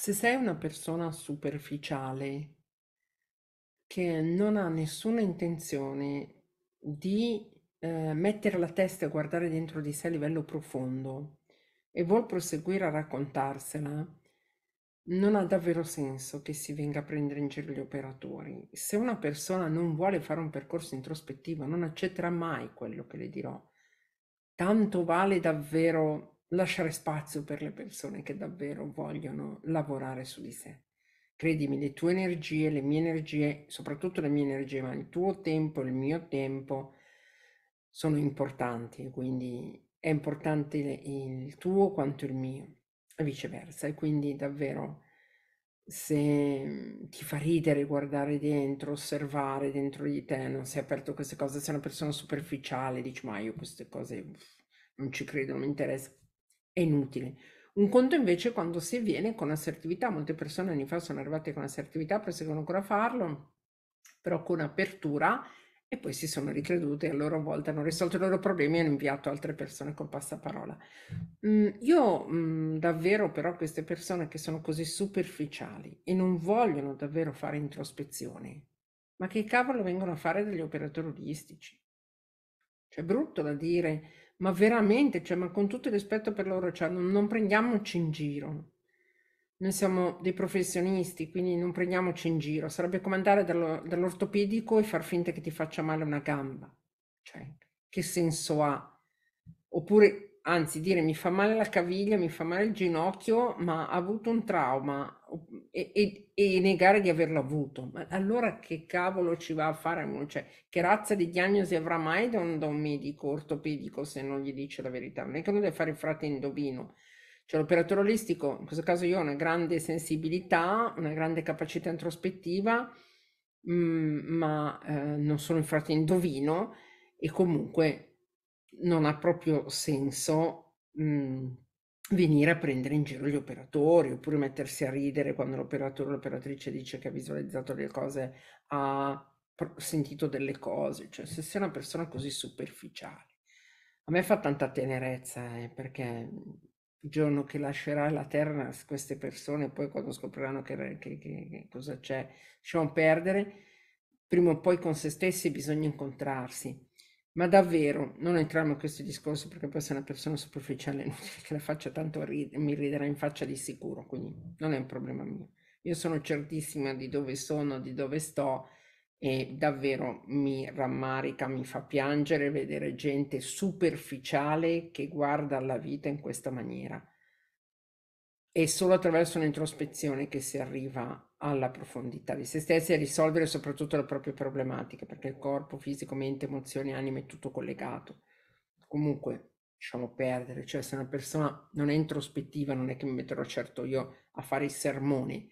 Se sei una persona superficiale che non ha nessuna intenzione di eh, mettere la testa e guardare dentro di sé a livello profondo e vuol proseguire a raccontarsela, non ha davvero senso che si venga a prendere in giro gli operatori. Se una persona non vuole fare un percorso introspettivo, non accetterà mai quello che le dirò. Tanto vale davvero lasciare spazio per le persone che davvero vogliono lavorare su di sé. Credimi, le tue energie, le mie energie, soprattutto le mie energie, ma il tuo tempo, il mio tempo sono importanti, quindi è importante il tuo quanto il mio e viceversa. E quindi davvero se ti fa ridere guardare dentro, osservare dentro di te, non sei aperto a queste cose, sei una persona superficiale, dici ma io queste cose uff, non ci credo, non mi interessa è inutile. Un conto invece quando si viene con assertività, molte persone anni fa sono arrivate con assertività, proseguono ancora a farlo, però con apertura e poi si sono ricredute a loro volta, hanno risolto i loro problemi e hanno inviato altre persone col passaparola. Mm, io mm, davvero però queste persone che sono così superficiali e non vogliono davvero fare introspezioni, ma che cavolo vengono a fare degli operatori olistici? Cioè è brutto da dire, ma veramente, cioè, ma con tutto il rispetto per loro, cioè, non, non prendiamoci in giro. Noi siamo dei professionisti, quindi non prendiamoci in giro. Sarebbe come andare dallo, dall'ortopedico e far finta che ti faccia male una gamba. Cioè, che senso ha? Oppure, anzi, dire mi fa male la caviglia, mi fa male il ginocchio, ma ha avuto un trauma e, e, e, negare di averlo avuto. Ma allora che cavolo ci va a fare? Cioè, che razza di diagnosi avrà mai da un, da un medico ortopedico se non gli dice la verità? Non è che non deve fare il frate indovino. Cioè, l'operatore olistico, in questo caso io ho una grande sensibilità, una grande capacità introspettiva, mh, mm, ma eh, non sono il frate indovino e comunque non ha proprio senso. Mh, mm, venire a prendere in giro gli operatori oppure mettersi a ridere quando l'operatore o l'operatrice dice che ha visualizzato le cose, ha sentito delle cose, cioè se sei una persona così superficiale. A me fa tanta tenerezza eh, perché il giorno che lascerà la terra queste persone, poi quando scopriranno che, che, che, che cosa c'è, lasciamo perdere, prima o poi con se stessi bisogna incontrarsi ma davvero, non entriamo in questo discorso perché poi se una persona superficiale che la faccia tanto rid- mi riderà in faccia di sicuro, quindi non è un problema mio. Io sono certissima di dove sono, di dove sto e davvero mi rammarica, mi fa piangere vedere gente superficiale che guarda la vita in questa maniera. È solo attraverso un'introspezione che si arriva alla profondità di se stessi e a risolvere soprattutto le proprie problematiche, perché il corpo, fisico, mente, emozioni, anima è tutto collegato. Comunque, lasciamo perdere, cioè se una persona non è introspettiva, non è che mi metterò certo io a fare i sermoni.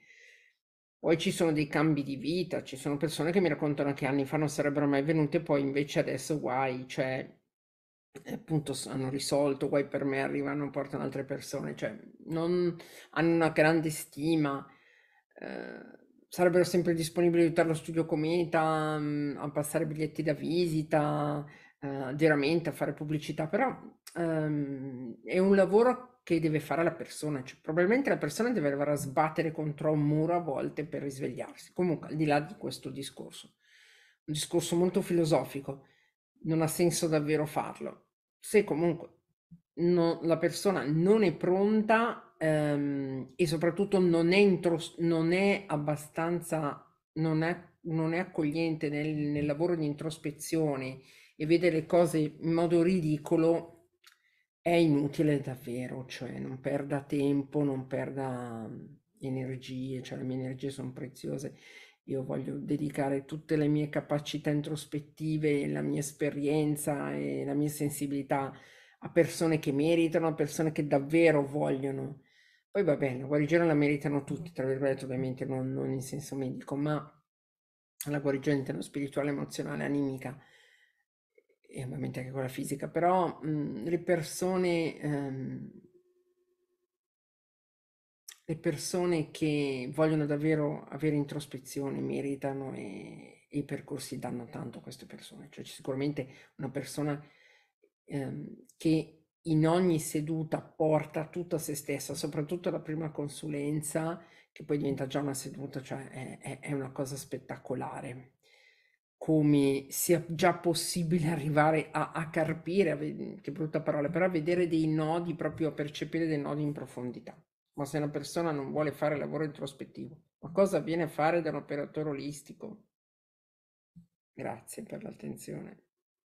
Poi ci sono dei cambi di vita, ci sono persone che mi raccontano che anni fa non sarebbero mai venute, poi invece adesso guai, cioè e appunto hanno risolto, guai per me, arrivano, portano altre persone, cioè non hanno una grande stima, eh, sarebbero sempre disponibili ad aiutare lo studio Cometa mh, mm, a passare biglietti da visita, eh, a fare pubblicità, però ehm, è un lavoro che deve fare la persona, cioè, probabilmente la persona deve arrivare a sbattere contro un muro a volte per risvegliarsi, comunque al di là di questo discorso, un discorso molto filosofico, non ha senso davvero farlo se comunque non, la persona non è pronta ehm, e soprattutto non è, intros- non è abbastanza, non è, non è accogliente nel, nel, lavoro di introspezione e vede le cose in modo ridicolo, è inutile davvero, cioè non perda tempo, non perda ehm, energie, cioè le mie energie sono preziose io voglio dedicare tutte le mie capacità introspettive, la mia esperienza e la mia sensibilità a persone che meritano, a persone che davvero vogliono. Poi va bene, la guarigione la meritano tutti, tra virgolette ovviamente non, non in senso medico, ma la guarigione interno spirituale, emozionale, animica e ovviamente anche quella fisica, però mh, mhmm, le persone... Ehm, le persone che vogliono davvero avere introspezione meritano e, e i percorsi danno tanto a queste persone. Cioè c'è sicuramente una persona ehm, che in ogni seduta porta tutta se stessa, soprattutto la prima consulenza, che poi diventa già una seduta, cioè è, è, è una cosa spettacolare come sia già possibile arrivare a, a carpire, a, che brutta parola, però a vedere dei nodi, proprio a percepire dei nodi in profondità ma se una persona non vuole fare lavoro introspettivo, ma cosa viene a fare da un operatore olistico? Grazie per l'attenzione.